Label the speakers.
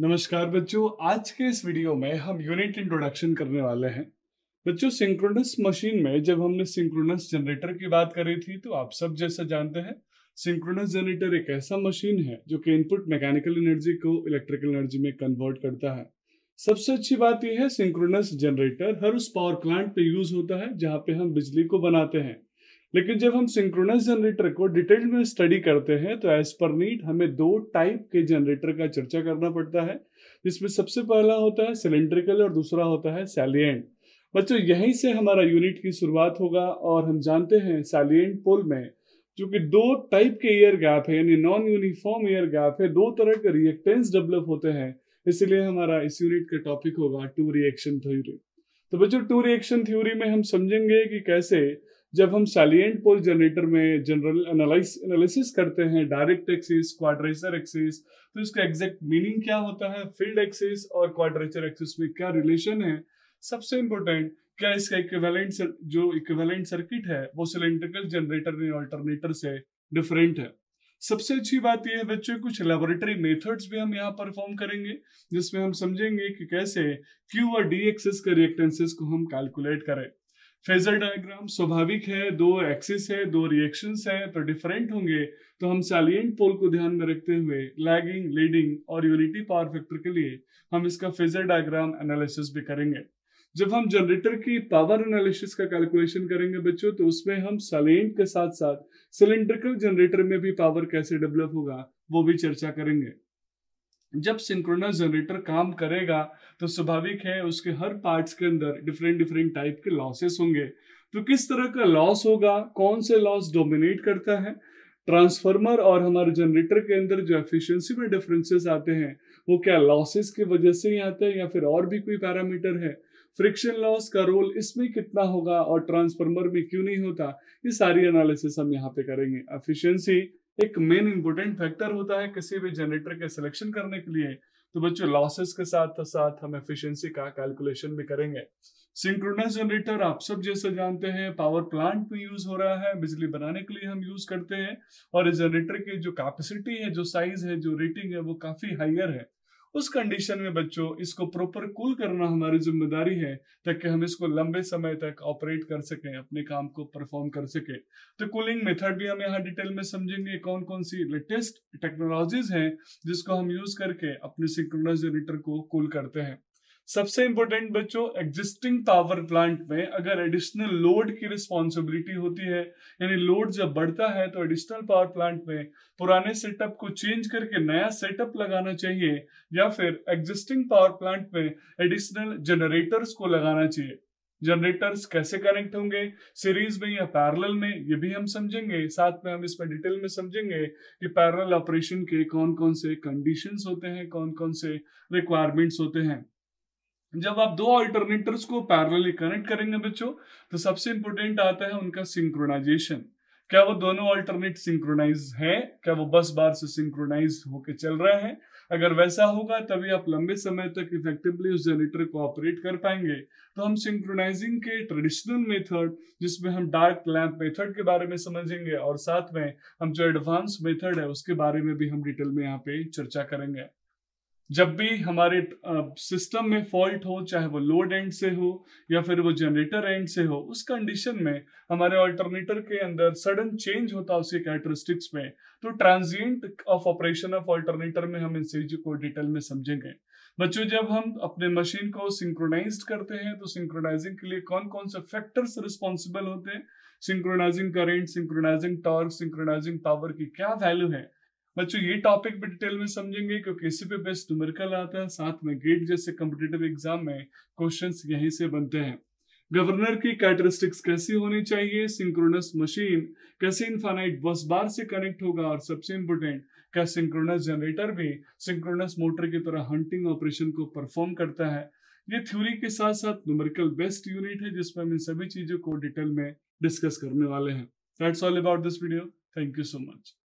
Speaker 1: नमस्कार बच्चों आज के इस वीडियो में हम यूनिट इंट्रोडक्शन करने वाले हैं बच्चों सिंक्रोनस मशीन में जब हमने सिंक्रोनस जनरेटर की बात करी थी तो आप सब जैसा जानते हैं सिंक्रोनस जनरेटर एक ऐसा मशीन है जो कि इनपुट मैकेनिकल एनर्जी को इलेक्ट्रिकल एनर्जी में कन्वर्ट करता है सबसे अच्छी बात यह है सिंक्रोनस जनरेटर हर उस पावर प्लांट पे यूज होता है जहाँ पे हम बिजली को बनाते हैं लेकिन जब हम सिंक्रोनस जनरेटर को डिटेल में स्टडी करते हैं तो एज पर नीड हमें दो टाइप के जनरेटर का चर्चा करना पड़ता है जिसमें सबसे पहला होता है सिलेंड्रिकल और दूसरा होता है सैलियंट बच्चों यहीं से हमारा यूनिट की शुरुआत होगा और हम जानते हैं सैलियंट पोल में जो कि दो टाइप के एयर गैप है यानी नॉन यूनिफॉर्म एयर गैप है दो तरह के रिएक्टेंस डेवलप होते हैं इसलिए हमारा इस यूनिट का टॉपिक होगा टू रिएक्शन थ्योरी तो बच्चों टू रिएक्शन थ्योरी में हम समझेंगे कि कैसे जब हम सैलियंट पोल जनरेटर में जनरल एनालिसिस करते हैं डायरेक्ट एक्सिस क्वाड्रेचर एक्सिस तो इसका एग्जैक्ट मीनिंग क्या होता है फील्ड एक्सिस और क्वाड्रेचर एक्सिस में क्या रिलेशन है सबसे इंपॉर्टेंट क्या इसका इक्विवेलेंट जो इक्विवेलेंट सर्किट है वो सिलेंड्रिकल जनरेटर या अल्टरनेटर से डिफरेंट है सबसे अच्छी बात यह है बच्चों कुछ लेबोरेटरी मेथड्स भी हम यहाँ परफॉर्म करेंगे जिसमें हम समझेंगे कि कैसे क्यू और डी एक्सेस के रिएक्टेंसेस को हम कैलकुलेट करें फेजर डायग्राम स्वाभाविक है दो एक्सिस है दो रिएक्शंस है तो डिफरेंट होंगे तो हम सैलियंट पोल को ध्यान में रखते हुए लैगिंग लीडिंग और यूनिटी पावर फैक्टर के लिए हम इसका फेजर डायग्राम एनालिसिस भी करेंगे जब हम जनरेटर की पावर एनालिसिस का कैलकुलेशन करेंगे बच्चों तो उसमें हम सलेंट के साथ साथ सिलेंड्रिकल जनरेटर में भी पावर कैसे डेवलप होगा वो भी चर्चा करेंगे जब सिंक्रोनस जनरेटर काम करेगा तो स्वाभाविक है उसके हर पार्ट्स के अंदर डिफरेंट डिफरेंट टाइप के लॉसेस होंगे तो किस तरह का लॉस होगा कौन से लॉस डोमिनेट करता है ट्रांसफार्मर और हमारे जनरेटर के अंदर जो एफिशिएंसी में डिफरेंसेस आते हैं वो क्या लॉसेस की वजह से ही आते हैं या फिर और भी कोई पैरामीटर है फ्रिक्शन लॉस का रोल इसमें कितना होगा और ट्रांसफार्मर में क्यों नहीं होता ये सारी एनालिसिस हम यहाँ पे करेंगे एफिशिएंसी एक मेन इंपोर्टेंट फैक्टर होता है किसी भी जनरेटर के सिलेक्शन करने के लिए तो बच्चों लॉसेस के साथ साथ हम एफिशिएंसी का कैलकुलेशन भी करेंगे सिंक्रोनस जनरेटर आप सब जैसे जानते हैं पावर प्लांट में यूज हो रहा है बिजली बनाने के लिए हम यूज करते हैं और इस जनरेटर की जो कैपेसिटी है जो साइज है जो रेटिंग है वो काफी हाइयर है उस कंडीशन में बच्चों इसको प्रॉपर कूल करना हमारी जिम्मेदारी है ताकि हम इसको लंबे समय तक ऑपरेट कर सके अपने काम को परफॉर्म कर सके तो कूलिंग मेथड भी हम यहाँ डिटेल में समझेंगे कौन कौन सी लेटेस्ट टेक्नोलॉजीज हैं जिसको हम यूज करके अपने सिंक्रोनस जनरेटर को कूल करते हैं सबसे इंपॉर्टेंट बच्चों एग्जिस्टिंग पावर प्लांट में अगर एडिशनल लोड की रिस्पॉन्सिबिलिटी होती है यानी लोड जब बढ़ता है तो एडिशनल पावर प्लांट में पुराने सेटअप को चेंज करके नया सेटअप लगाना चाहिए या फिर एग्जिस्टिंग पावर प्लांट में एडिशनल जनरेटर्स को लगाना चाहिए जनरेटर्स कैसे कनेक्ट होंगे सीरीज में या पैरल में ये भी हम समझेंगे साथ में हम इसमें डिटेल में समझेंगे कि पैरल ऑपरेशन के कौन कौन से कंडीशंस होते हैं कौन कौन से रिक्वायरमेंट्स होते हैं जब आप दो अल्टरनेटर्स को पैरेलली कनेक्ट करेंगे बच्चों तो सबसे इंपॉर्टेंट आता है उनका सिंक्रोनाइजेशन क्या वो दोनों अल्टरनेट सिंक्रोनाइज है क्या वो बस बार से सिंक्रोनाइज होकर चल रहे हैं अगर वैसा होगा तभी आप लंबे समय तक इफेक्टिवली उस जनरेटर को ऑपरेट कर पाएंगे तो हम सिंक्रोनाइजिंग के ट्रेडिशनल मेथड जिसमें हम डार्क लैंप मेथड के बारे में समझेंगे और साथ में हम जो एडवांस मेथड है उसके बारे में भी हम डिटेल में यहाँ पे चर्चा करेंगे जब भी हमारे सिस्टम में फॉल्ट हो चाहे वो लोड एंड से हो या फिर वो जनरेटर एंड से हो उस कंडीशन में हमारे ऑल्टरनेटर के अंदर सडन चेंज होता है उसके कैरेक्टरिस्टिक्स में तो transient of operation of alternator में हम इन चीजों को डिटेल में समझेंगे बच्चों जब हम अपने मशीन को सिंक्रोनाइज करते हैं तो सिंक्रोनाइजिंग के लिए कौन कौन से फैक्टर्स रिस्पॉन्सिबल होते हैं synchronizing current synchronizing torque synchronizing power की क्या वैल्यू है बच्चों ये टॉपिक भी डिटेल में समझेंगे क्योंकि इसी पे बेस्ट न्यूमेरिकल आता है साथ में गेट जैसे कम्पिटेटिव एग्जाम में क्वेश्चन यहीं से बनते हैं गवर्नर की कैटरिस्टिक्स कैसी होनी चाहिए सिंक्रोनस मशीन कैसे इनफाइनाइट बस बार से कनेक्ट होगा और सबसे इम्पोर्टेंट क्या सिंक्रोनस जनरेटर भी सिंक्रोनस मोटर की तरह हंटिंग ऑपरेशन को परफॉर्म करता है ये थ्योरी के साथ साथ न्यूमेरिकल बेस्ट यूनिट है जिसमें हम इन सभी चीजों को डिटेल में डिस्कस करने वाले हैं that's all about this video thank you so much